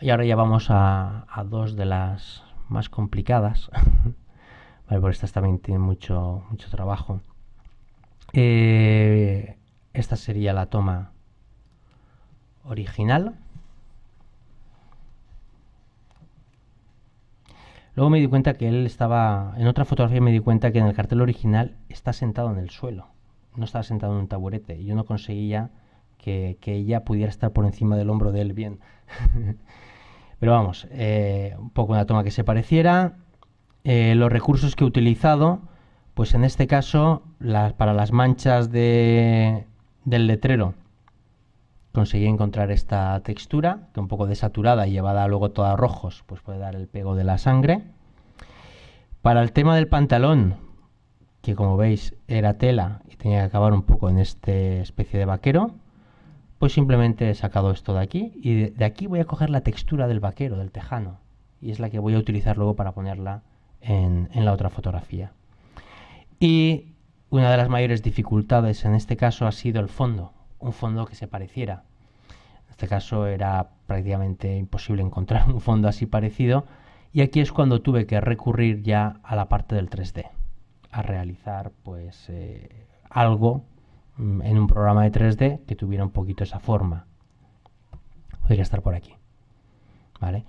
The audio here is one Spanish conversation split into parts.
Y ahora ya vamos a, dos de las más complicadas. vale, por estas también tiene mucho, mucho trabajo. Eh, esta sería la toma original. Luego me di cuenta que él estaba, en otra fotografía me di cuenta que en el cartel original está sentado en el suelo, no estaba sentado en un taburete. Y yo no conseguía que, que ella pudiera estar por encima del hombro de él bien. Pero vamos, eh, un poco una toma que se pareciera. Eh, los recursos que he utilizado, pues en este caso, para las manchas del letrero, conseguí encontrar esta textura, que un poco desaturada y llevada luego toda a rojos, pues puede dar el pego de la sangre. Para el tema del pantalón, que como veis era tela y tenía que acabar un poco en esta especie de vaquero, pues simplemente he sacado esto de aquí y de, aquí voy a coger la textura del vaquero, del tejano, y es la que voy a utilizar luego para ponerla en, la otra fotografía. Y una de las mayores dificultades en este caso ha sido el fondo, un fondo que se pareciera. En este caso era prácticamente imposible encontrar un fondo así parecido y aquí es cuando tuve que recurrir ya a la parte del 3D, a realizar pues eh, algo Mm, en un programa de 3D que tuviera un poquito esa forma. Podría estar por aquí. ¿Vale?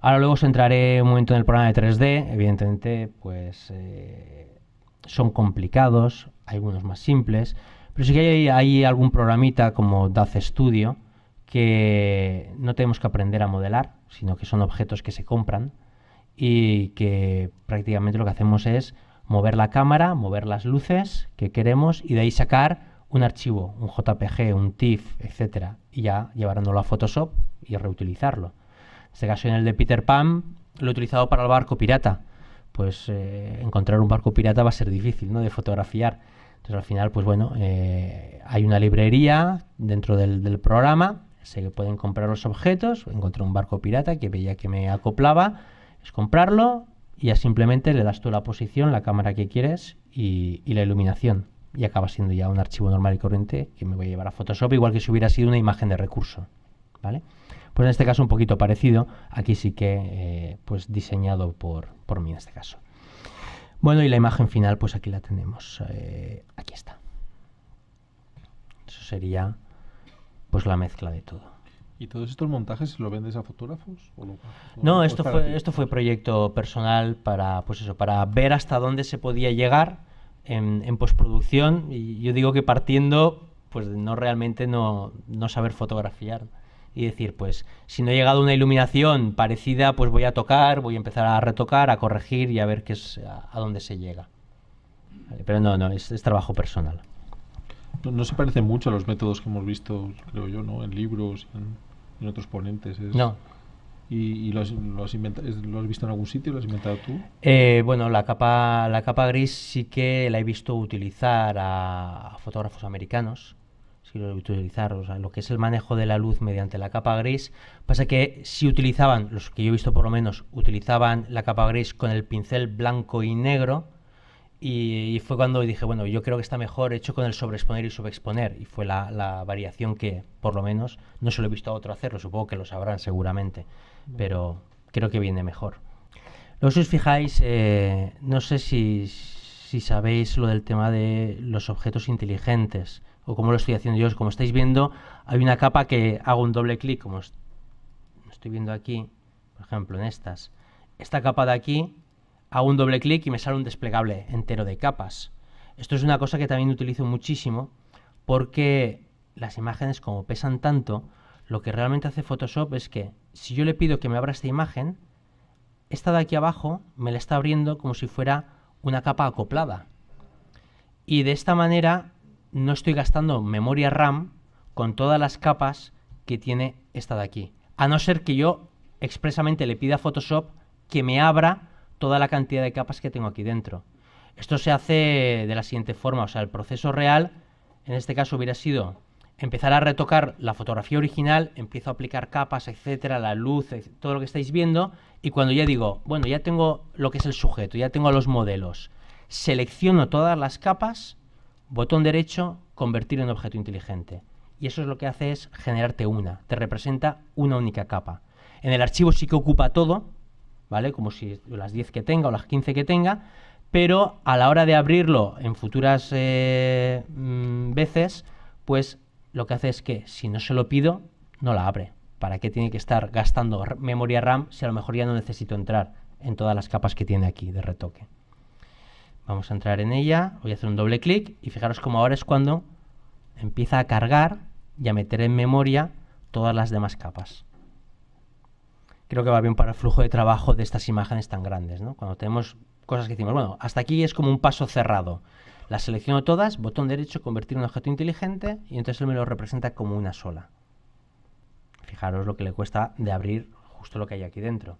Ahora luego os entraré un momento en el programa de 3D. Evidentemente, pues eh, son complicados, hay algunos más simples. Pero sí que hay, hay algún programita como DAZ Studio que no tenemos que aprender a modelar, sino que son objetos que se compran y que prácticamente lo que hacemos es mover la cámara, mover las luces que queremos y de ahí sacar un archivo, un JPG, un TIFF, etcétera, y ya llevándolo a Photoshop y reutilizarlo. En este caso, en el de Peter Pan, lo he utilizado para el barco pirata. Pues eh, encontrar un barco pirata va a ser difícil, ¿no? De fotografiar. Entonces, al final, pues bueno, eh, hay una librería dentro del, programa, se pueden comprar los objetos. Encontré un barco pirata que veía que me acoplaba, es comprarlo y ya simplemente le das tú la posición, la cámara que quieres y la iluminación y acaba siendo ya un archivo normal y corriente que me voy a llevar a Photoshop, igual que si hubiera sido una imagen de recurso. ¿Vale? Pues en este caso un poquito parecido, aquí sí que eh, pues diseñado por, por mí en este caso. Bueno, y la imagen final, pues aquí la tenemos. Eh, aquí está. Eso sería pues la mezcla de todo. ¿Y todos estos montajes lo vendes a fotógrafos? no, esto fue, esto fue proyecto personal para, pues eso, para ver hasta dónde se podía llegar en, en postproducción, y yo digo que partiendo, pues no realmente no, saber fotografiar y decir, pues si no he llegado a una iluminación parecida, pues voy a tocar, voy a empezar a retocar, a corregir y a ver qué es, a, dónde se llega. pero no, no, es, trabajo personal. No, se parece mucho a los métodos que hemos visto, creo yo, ¿no? En libros, en, en otros ponentes. No, ¿Y, lo has visto en algún sitio? ¿Lo has inventado tú? Eh, bueno, la capa, la capa gris sí que la he visto utilizar a, fotógrafos americanos. Sí, lo he visto utilizar, o sea, lo que es el manejo de la luz mediante la capa gris. Pasa que si utilizaban, los que yo he visto por lo menos, utilizaban la capa gris con el pincel blanco y negro. Y, fue cuando dije, bueno, yo creo que está mejor hecho con el sobreexponer y subexponer. Y fue la, la variación que, por lo menos, no se lo he visto a otro hacerlo. Supongo que lo sabrán seguramente pero creo que viene mejor. Luego, si os fijáis, eh, no sé si, sabéis lo del tema de los objetos inteligentes o cómo lo estoy haciendo yo. Como estáis viendo, hay una capa que hago un doble clic, como estoy viendo aquí, por ejemplo, en estas. Esta capa de aquí, hago un doble clic y me sale un desplegable entero de capas. Esto es una cosa que también utilizo muchísimo porque las imágenes, como pesan tanto, lo que realmente hace Photoshop es que si yo le pido que me abra esta imagen, esta de aquí abajo me la está abriendo como si fuera una capa acoplada. Y de esta manera no estoy gastando memoria RAM con todas las capas que tiene esta de aquí. A no ser que yo expresamente le pida a Photoshop que me abra toda la cantidad de capas que tengo aquí dentro. Esto se hace de la siguiente forma, o sea, el proceso real en este caso hubiera sido empezar a retocar la fotografía original, empiezo a aplicar capas, etcétera, la luz, todo lo que estáis viendo, y cuando ya digo, bueno, ya tengo lo que es el sujeto, ya tengo los modelos, selecciono todas las capas, botón derecho, convertir en objeto inteligente. Y eso es lo que hace es generarte una, te representa una única capa. En el archivo sí que ocupa todo, ¿vale? Como si las 10 que tenga o las 15 que tenga, pero a la hora de abrirlo en futuras eh, mm, veces, pues lo que hace es que si no se lo pido, no la abre. ¿Para qué tiene que estar gastando memoria RAM si a lo mejor ya no necesito entrar en todas las capas que tiene aquí de retoque? Vamos a entrar en ella, voy a hacer un doble clic y fijaros cómo ahora es cuando empieza a cargar y a meter en memoria todas las demás capas. Creo que va bien para el flujo de trabajo de estas imágenes tan grandes, ¿no? Cuando tenemos cosas que decimos, bueno, hasta aquí es como un paso cerrado. Las selecciono todas, botón derecho, convertir en objeto inteligente y entonces él me lo representa como una sola. Fijaros lo que le cuesta de abrir justo lo que hay aquí dentro.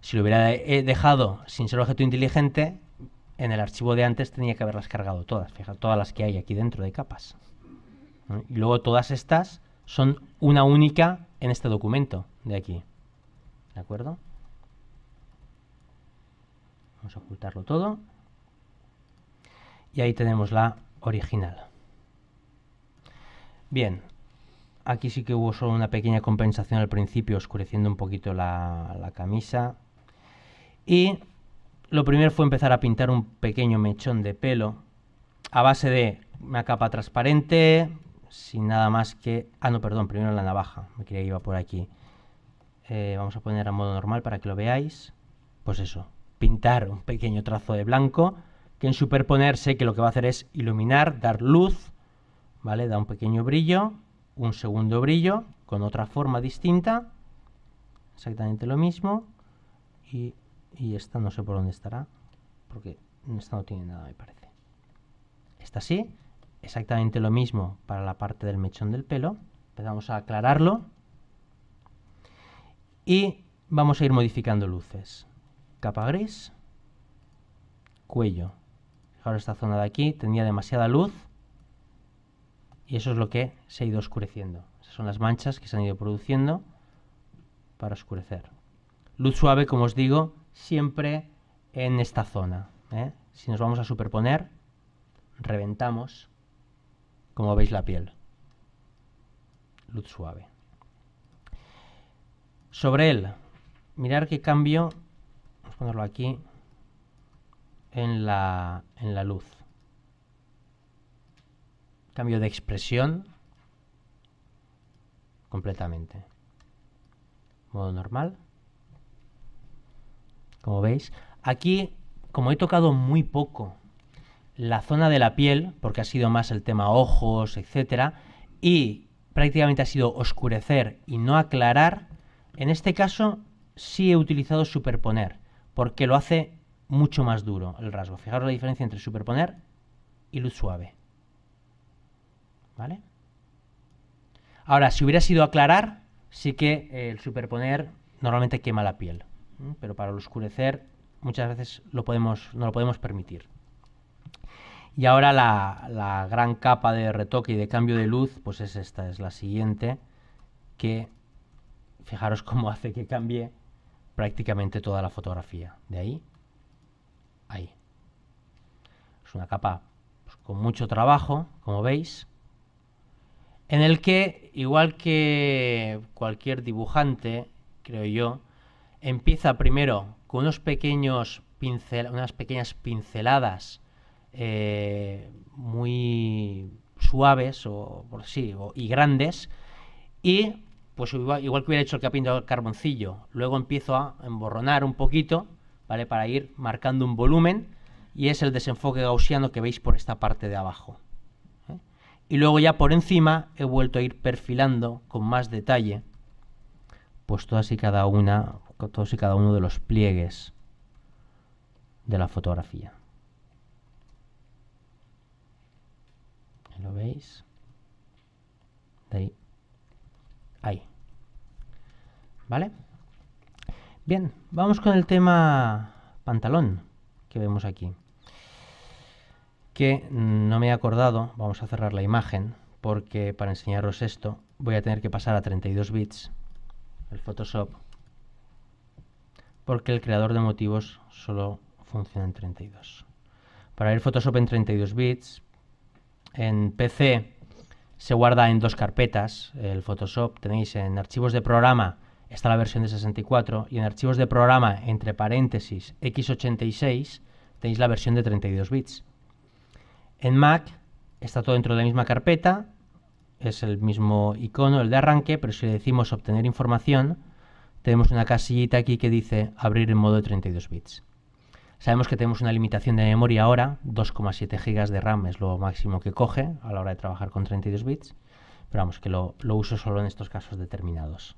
Si lo hubiera eh, dejado sin ser objeto inteligente, en el archivo de antes tenía que haberlas cargado todas, fijaros, todas las que hay aquí dentro de capas. Y luego todas estas son una única en este documento de aquí. ¿De acuerdo? Vamos a ocultarlo todo y ahí tenemos la original. Bien, aquí sí que hubo solo una pequeña compensación al principio, oscureciendo un poquito la, camisa. Y lo primero fue empezar a pintar un pequeño mechón de pelo a base de una capa transparente, sin nada más que... Ah, no, perdón, primero la navaja, me quería que iba por aquí. Eh, vamos a poner a modo normal para que lo veáis. Pues eso, pintar un pequeño trazo de blanco que en superponerse, que lo que va a hacer es iluminar, dar luz, ¿vale? Da un pequeño brillo, un segundo brillo, con otra forma distinta, exactamente lo mismo, y, y esta no sé por dónde estará, porque esta no tiene nada, me parece. Esta sí, exactamente lo mismo para la parte del mechón del pelo, empezamos a aclararlo, y vamos a ir modificando luces. Capa gris, cuello, Ahora, esta zona de aquí tenía demasiada luz y eso es lo que se ha ido oscureciendo. Esas son las manchas que se han ido produciendo para oscurecer. Luz suave, como os digo, siempre en esta zona. ¿eh? Si nos vamos a superponer, reventamos, como veis, la piel. Luz suave. Sobre él, mirar qué cambio, vamos a ponerlo aquí, en la, luz. Cambio de expresión completamente. Modo normal. Como veis, aquí, como he tocado muy poco la zona de la piel, porque ha sido más el tema ojos, etcétera, y prácticamente ha sido oscurecer y no aclarar, en este caso sí he utilizado superponer, porque lo hace mucho más duro el rasgo. Fijaros la diferencia entre superponer y luz suave. ¿Vale? Ahora, si hubiera sido aclarar, sí que eh, el superponer normalmente quema la piel. Pero para oscurecer muchas veces lo podemos, no lo podemos permitir. Y ahora la, la, gran capa de retoque y de cambio de luz, pues es esta, es la siguiente, que fijaros cómo hace que cambie prácticamente toda la fotografía. De ahí ahí. Es una capa pues, con mucho trabajo, como veis, en el que, igual que cualquier dibujante, creo yo, empieza primero con unos pequeños unas pequeñas pinceladas eh, muy suaves o, por sí, y grandes, y pues igual, igual, que hubiera hecho el que ha pintado el carboncillo, luego empiezo a emborronar un poquito para ir marcando un volumen y es el desenfoque gaussiano que veis por esta parte de abajo. ¿eh? Y luego ya por encima he vuelto a ir perfilando con más detalle pues todas y cada una, todos y cada uno de los pliegues de la fotografía. ¿Lo veis? ahí. Ahí. ¿Vale? Bien, vamos con el tema pantalón que vemos aquí. Que no me he acordado, vamos a cerrar la imagen, porque para enseñaros esto voy a tener que pasar a 32 bits el Photoshop, porque el creador de motivos solo funciona en 32. Para ver Photoshop en 32 bits, en PC se guarda en dos carpetas el Photoshop, tenéis en archivos de programa está la versión de 64 y en archivos de programa entre paréntesis x86 tenéis la versión de 32 bits. En Mac está todo dentro de la misma carpeta, es el mismo icono, el de arranque, pero si le decimos obtener información, tenemos una casillita aquí que dice abrir en modo de 32 bits. Sabemos que tenemos una limitación de memoria ahora, 2,7 GB de RAM es lo máximo que coge a la hora de trabajar con 32 bits, pero vamos, que lo, lo uso solo en estos casos determinados.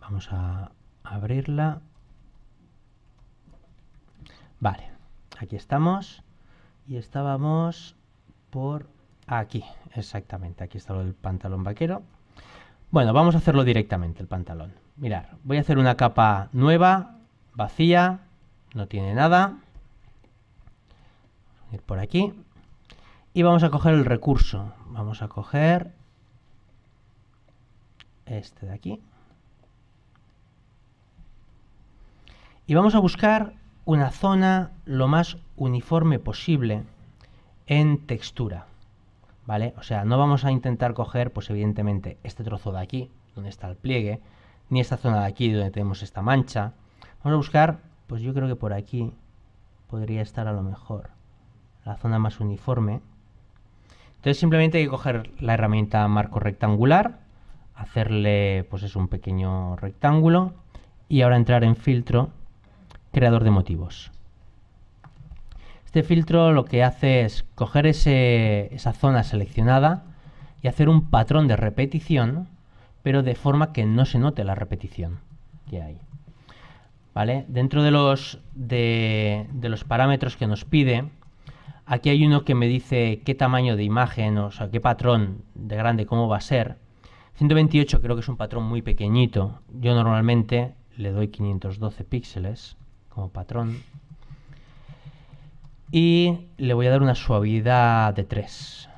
Vamos a abrirla. Vale, aquí estamos. Y estábamos por aquí, exactamente. Aquí está el pantalón vaquero. Bueno, vamos a hacerlo directamente, el pantalón. Mirar, voy a hacer una capa nueva, vacía, no tiene nada. ir por aquí. Y vamos a coger el recurso. Vamos a coger este de aquí. Y vamos a buscar una zona lo más uniforme posible en textura. ¿Vale? O sea, no vamos a intentar coger, pues evidentemente, este trozo de aquí, donde está el pliegue, ni esta zona de aquí, donde tenemos esta mancha. Vamos a buscar, pues yo creo que por aquí podría estar a lo mejor la zona más uniforme. Entonces simplemente hay que coger la herramienta marco rectangular, hacerle pues es un pequeño rectángulo y ahora entrar en filtro creador de motivos. Este filtro lo que hace es coger esa zona seleccionada y hacer un patrón de repetición, pero de forma que no se note la repetición que hay. ¿Vale? Dentro de los, de, de los parámetros que nos pide, aquí hay uno que me dice qué tamaño de imagen, o sea, qué patrón de grande, cómo va a ser. 128 creo que es un patrón muy pequeñito. Yo normalmente le doy 512 píxeles como patrón. Y le voy a dar una suavidad de 3.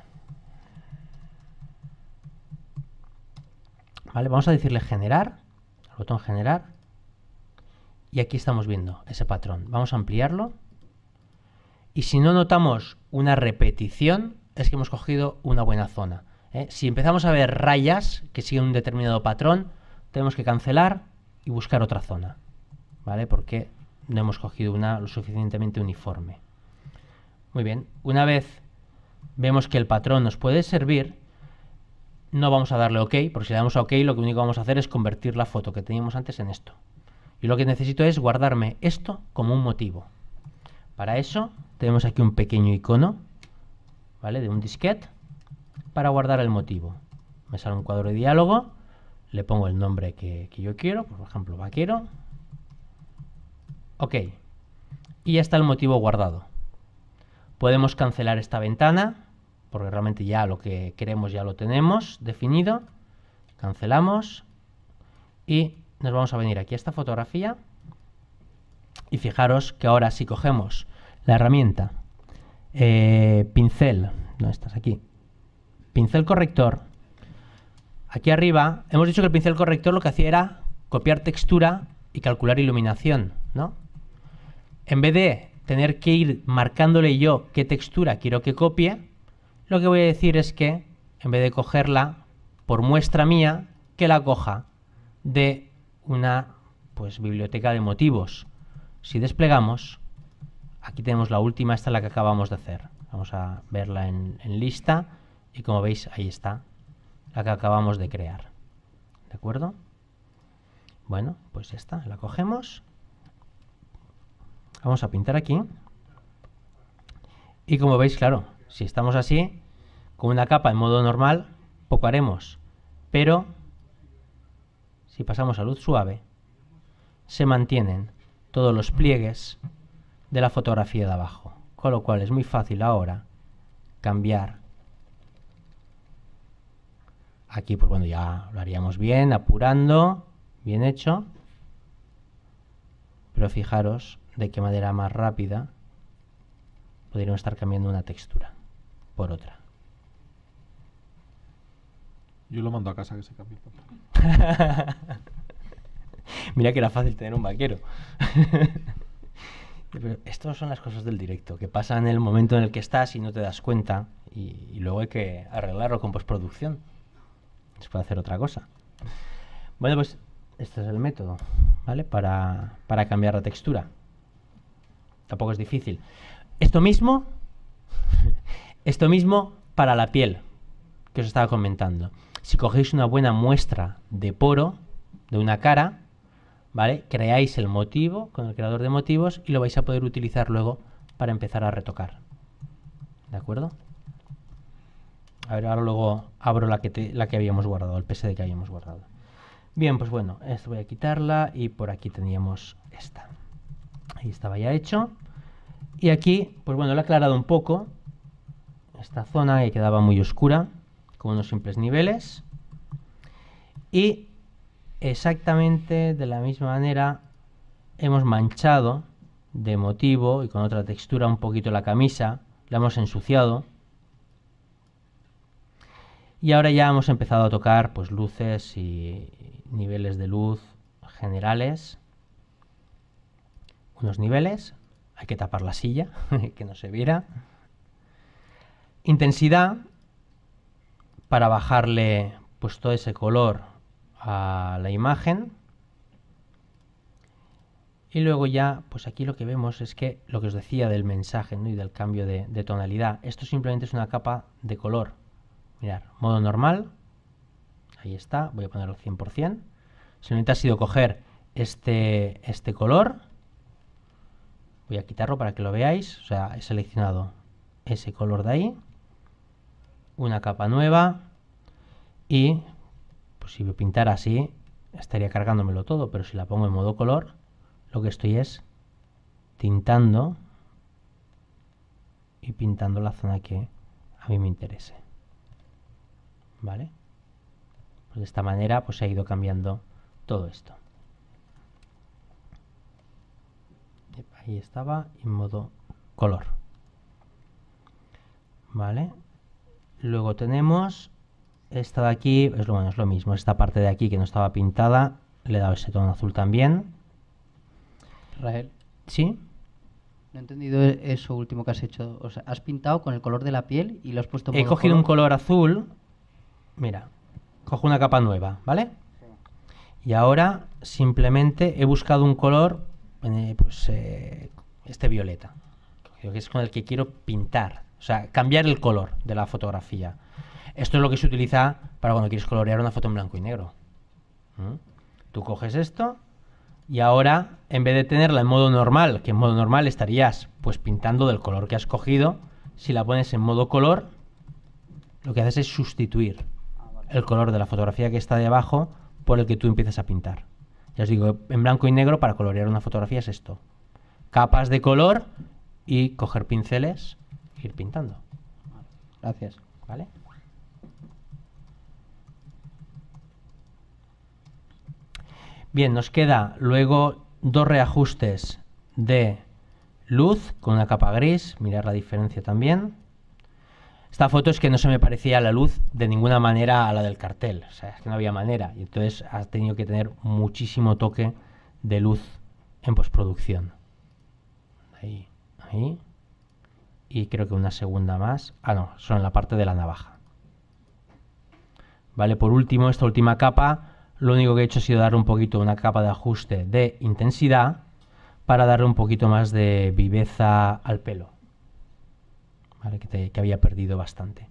Vale, vamos a decirle generar, el botón generar. Y aquí estamos viendo ese patrón. Vamos a ampliarlo. Y si no notamos una repetición, es que hemos cogido una buena zona. ¿eh? Si empezamos a ver rayas que siguen un determinado patrón, tenemos que cancelar y buscar otra zona. ¿Vale? Porque no hemos cogido una lo suficientemente uniforme. Muy bien, una vez vemos que el patrón nos puede servir, no vamos a darle OK, porque si le damos a OK lo único que vamos a hacer es convertir la foto que teníamos antes en esto. y lo que necesito es guardarme esto como un motivo. Para eso tenemos aquí un pequeño icono, ¿vale? De un disquete, para guardar el motivo. Me sale un cuadro de diálogo, le pongo el nombre que, que yo quiero, por ejemplo, vaquero, Ok. Y ya está el motivo guardado. Podemos cancelar esta ventana, porque realmente ya lo que queremos ya lo tenemos definido. Cancelamos y nos vamos a venir aquí a esta fotografía. Y fijaros que ahora si cogemos la herramienta eh, pincel, no estás aquí, pincel corrector, aquí arriba hemos dicho que el pincel corrector lo que hacía era copiar textura y calcular iluminación, ¿no? en vez de tener que ir marcándole yo qué textura quiero que copie, lo que voy a decir es que, en vez de cogerla por muestra mía, que la coja de una pues, biblioteca de motivos. Si desplegamos, aquí tenemos la última, esta es la que acabamos de hacer. Vamos a verla en, lista y como veis ahí está la que acabamos de crear. ¿De acuerdo? Bueno, pues esta la cogemos Vamos a pintar aquí. Y como veis, claro, si estamos así, con una capa en modo normal, poco haremos. Pero si pasamos a luz suave, se mantienen todos los pliegues de la fotografía de abajo. Con lo cual es muy fácil ahora cambiar. Aquí, pues bueno, ya lo haríamos bien, apurando, bien hecho. Pero fijaros de qué manera más rápida podríamos estar cambiando una textura por otra. Yo lo mando a casa que se cambie. Mira que era fácil tener un vaquero. Estas son las cosas del directo, que pasan en el momento en el que estás y no te das cuenta, y, y luego hay que arreglarlo con postproducción. Se puede hacer otra cosa. Bueno, pues este es el método, ¿vale? Para, cambiar la textura. Tampoco es difícil. Esto mismo, esto mismo para la piel, que os estaba comentando. Si cogéis una buena muestra de poro de una cara, ¿vale? Creáis el motivo con el creador de motivos y lo vais a poder utilizar luego para empezar a retocar. ¿De acuerdo? A ver, ahora luego abro la que, la que habíamos guardado, el PSD que habíamos guardado. Bien, pues bueno, esto voy a quitarla y por aquí teníamos esta. Ahí estaba ya hecho. Y aquí, pues bueno, lo he aclarado un poco. Esta zona que quedaba muy oscura, con unos simples niveles. Y exactamente de la misma manera hemos manchado de motivo y con otra textura un poquito la camisa, la hemos ensuciado. Y ahora ya hemos empezado a tocar pues luces y, niveles de luz generales, unos niveles, hay que tapar la silla, que no se viera. Intensidad, para bajarle pues todo ese color a la imagen. Y luego ya, pues aquí lo que vemos es que lo que os decía del mensaje y del cambio de, de tonalidad, esto simplemente es una capa de color. Mirar, modo normal, Ahí está, voy a ponerlo 100%. simplemente me ha sido coger este, este color, voy a quitarlo para que lo veáis. O sea, he seleccionado ese color de ahí, una capa nueva y pues si pintara así estaría cargándomelo todo, pero si la pongo en modo color, lo que estoy es tintando y pintando la zona que a mí me interese. ¿Vale? Pues de esta manera pues se ha ido cambiando todo esto. Ahí estaba en modo color. ¿Vale? Luego tenemos esta de aquí, es lo, lo mismo, esta parte de aquí que no estaba pintada, le he dado ese tono azul también. Rael. ¿Sí? No he entendido eso último que has hecho. O sea, has pintado con el color de la piel y lo has puesto en He cogido un color azul. Mira, cojo una capa nueva, ¿vale? Y ahora simplemente he buscado un color, eh, pues, eh, este violeta, que es con el que quiero pintar, o sea, cambiar el color de la fotografía. Esto es lo que se utiliza para cuando quieres colorear una foto en blanco y negro. Tú coges esto y ahora, en vez de tenerla en modo normal, que en modo normal estarías pues pintando del color que has cogido, si la pones en modo color, lo que haces es sustituir el color de la fotografía que está de abajo por el que tú empiezas a pintar. Ya os digo, en blanco y negro para colorear una fotografía es esto. Capas de color y coger pinceles e ir pintando. Gracias. ¿Vale? Bien, nos queda luego dos reajustes de luz con una capa gris, mirar la diferencia también esta foto es que no se me parecía la luz de ninguna manera a la del cartel, o sea, es que no había manera. Y entonces has tenido que tener muchísimo toque de luz en postproducción. Ahí, ahí. Y creo que una segunda más. Ah, no, son la parte de la navaja. Vale, por último, esta última capa, lo único que he hecho ha sido dar un poquito una capa de ajuste de intensidad para darle un poquito más de viveza al pelo que, había perdido bastante.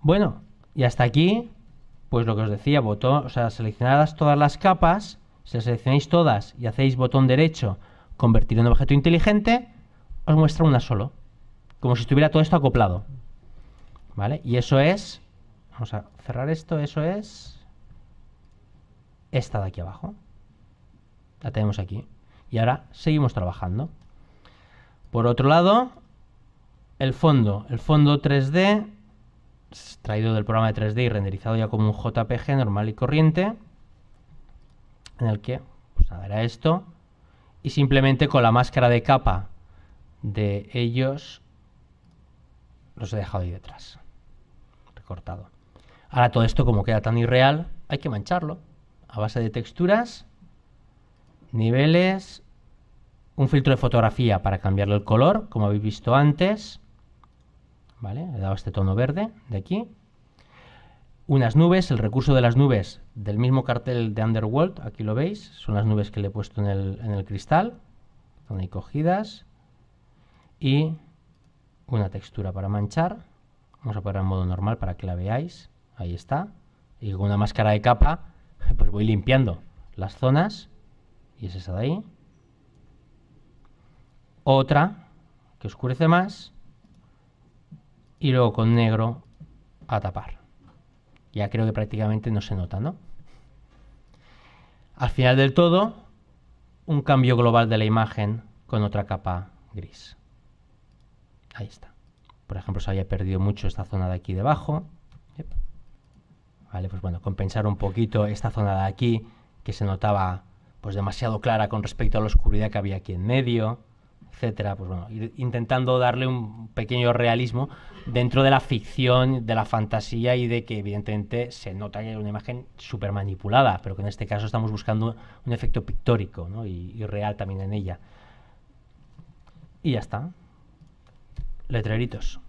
Bueno, y hasta aquí, pues lo que os decía, botón, o sea, seleccionadas todas las capas, si las seleccionáis todas y hacéis botón derecho, convertir en objeto inteligente, os muestra una solo, como si estuviera todo esto acoplado. ¿Vale? Y eso es, vamos a cerrar esto, eso es esta de aquí abajo. La tenemos aquí. Y ahora seguimos trabajando. Por otro lado, el fondo, el fondo 3D, extraído del programa de 3D y renderizado ya como un JPG normal y corriente, en el que pues era esto, y simplemente con la máscara de capa de ellos los he dejado ahí detrás, recortado. Ahora todo esto como queda tan irreal, hay que mancharlo a base de texturas, niveles, un filtro de fotografía para cambiarle el color, como habéis visto antes, he dado este tono verde de aquí. Unas nubes, el recurso de las nubes del mismo cartel de Underworld, aquí lo veis, son las nubes que le he puesto en el, cristal, están ahí cogidas. Y una textura para manchar, vamos a ponerla en modo normal para que la veáis, ahí está. Y con una máscara de capa, pues voy limpiando las zonas, y es esa de ahí. Otra que oscurece más, y luego con negro a tapar. Ya creo que prácticamente no se nota, ¿no? Al final del todo, un cambio global de la imagen con otra capa gris. Ahí está. Por ejemplo, se había perdido mucho esta zona de aquí debajo. Vale, pues bueno, compensar un poquito esta zona de aquí que se notaba pues demasiado clara con respecto a la oscuridad que había aquí en medio etcétera, pues bueno, intentando darle un pequeño realismo dentro de la ficción, de la fantasía y de que evidentemente se nota que hay una imagen súper manipulada, pero que en este caso estamos buscando un efecto pictórico ¿no? y, real también en ella. Y ya está. Letreritos.